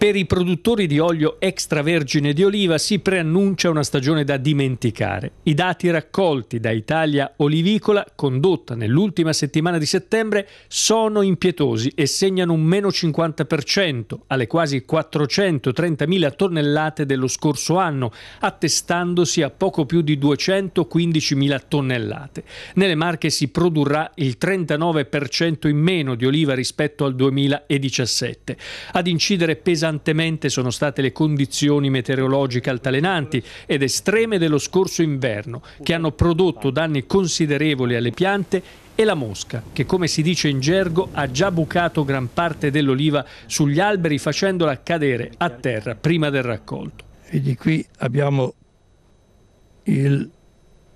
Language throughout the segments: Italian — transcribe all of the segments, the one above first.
Per i produttori di olio extravergine di oliva si preannuncia una stagione da dimenticare. I dati raccolti da Italia Olivicola, condotta nell'ultima settimana di settembre, sono impietosi e segnano un meno 50% alle quasi 430.000 tonnellate dello scorso anno, attestandosi a poco più di 215.000 tonnellate. Nelle Marche si produrrà il 39% in meno di oliva rispetto al 2017. Ad incidere pesantemente costantemente sono state le condizioni meteorologiche altalenanti ed estreme dello scorso inverno, che hanno prodotto danni considerevoli alle piante e la mosca, che come si dice in gergo ha già bucato gran parte dell'oliva sugli alberi facendola cadere a terra prima del raccolto. Vedi qui abbiamo il,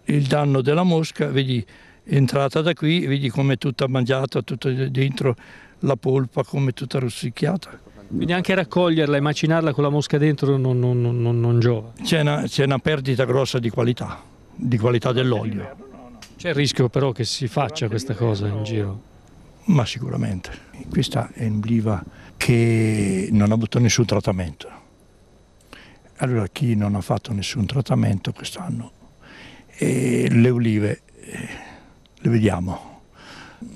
il danno della mosca, vedi entrata da qui, vedi come è tutta mangiata, tutta dentro la polpa come tutta rossicchiata. Quindi anche raccoglierla e macinarla con la mosca dentro non, non, non, non giova. C'è una, una, perdita grossa di qualità, di qualità dell'olio. C'è il rischio però che si faccia questa cosa in giro? Ma sicuramente. Questa è un'oliva che non ha avuto nessun trattamento. Allora chi non ha fatto nessun trattamento quest'anno, e eh, le olive eh, le vediamo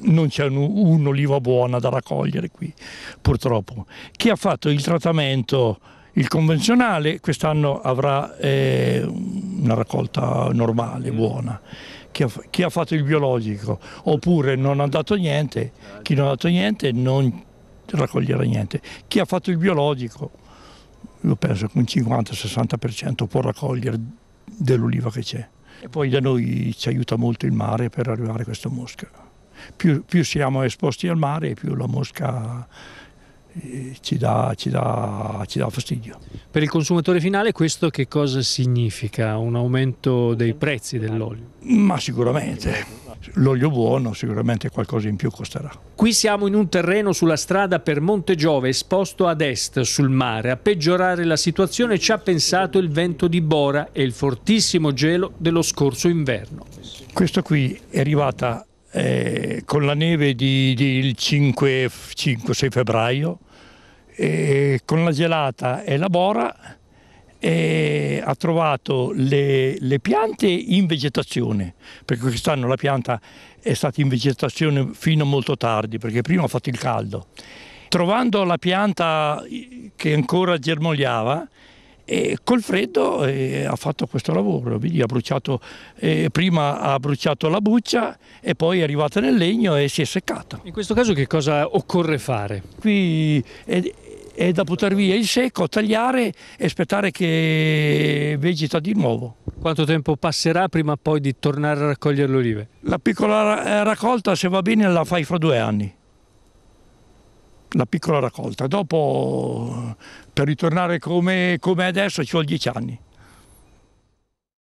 non c'è un'oliva buona da raccogliere qui, purtroppo. Chi ha fatto il trattamento il convenzionale quest'anno avrà eh, una raccolta normale, mm. buona. Chi ha, chi ha, fatto il biologico oppure non ha dato niente, chi non ha dato niente non raccoglierà niente. Chi ha fatto il biologico, io penso che un 50-60% può raccogliere dell'oliva che c'è. E poi da noi ci aiuta molto il mare per arrivare a questa mosca più, più siamo esposti al mare più la mosca eh, ci dà, ci, dà, ci dà, fastidio. Per il consumatore finale questo che cosa significa? Un aumento dei prezzi dell'olio? Ma sicuramente, l'olio buono sicuramente qualcosa in più costerà. Qui siamo in un terreno sulla strada per Monte Giove esposto ad est sul mare. A peggiorare la situazione ci ha pensato il vento di Bora e il fortissimo gelo dello scorso inverno. Questo qui è arrivata eh, con la neve del 5-6 febbraio, eh, con la gelata e la bora, eh, ha trovato le, le, piante in vegetazione, perché quest'anno la pianta è stata in vegetazione fino molto tardi, perché prima ha fatto il caldo. Trovando la pianta che ancora germogliava, e col freddo eh, ha fatto questo lavoro, quindi ha bruciato, eh, prima ha bruciato la buccia e poi è arrivata nel legno e si è seccata. In questo caso che cosa occorre fare? Qui è, è da buttare via il secco, tagliare e aspettare che vegeta di nuovo. Quanto tempo passerà prima poi di tornare a raccogliere le olive? La piccola eh, raccolta se va bene la fai fra due anni la piccola raccolta. Dopo per ritornare come, come adesso ci vuole dieci anni.